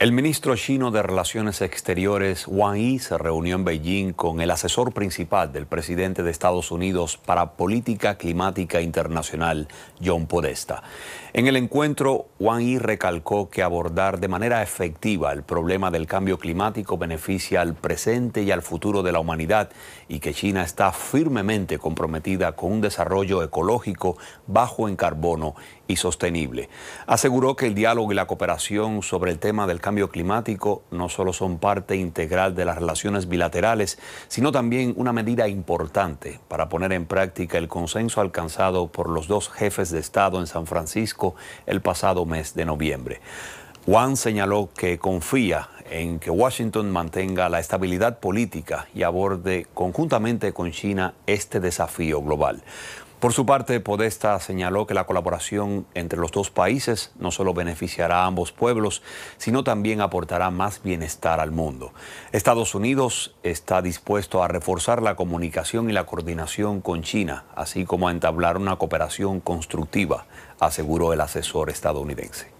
El ministro chino de Relaciones Exteriores, Wang Yi, se reunió en Beijing con el asesor principal del presidente de Estados Unidos para Política Climática Internacional, John Podesta. En el encuentro, Wang Yi recalcó que abordar de manera efectiva el problema del cambio climático beneficia al presente y al futuro de la humanidad y que China está firmemente comprometida con un desarrollo ecológico bajo en carbono y sostenible. Aseguró que el diálogo y la cooperación sobre el tema del cambio climático no solo son parte integral de las relaciones bilaterales, sino también una medida importante para poner en práctica el consenso alcanzado por los dos jefes de Estado en San Francisco el pasado mes de noviembre. Juan señaló que confía en que Washington mantenga la estabilidad política y aborde conjuntamente con China este desafío global. Por su parte, Podesta señaló que la colaboración entre los dos países no solo beneficiará a ambos pueblos, sino también aportará más bienestar al mundo. Estados Unidos está dispuesto a reforzar la comunicación y la coordinación con China, así como a entablar una cooperación constructiva, aseguró el asesor estadounidense.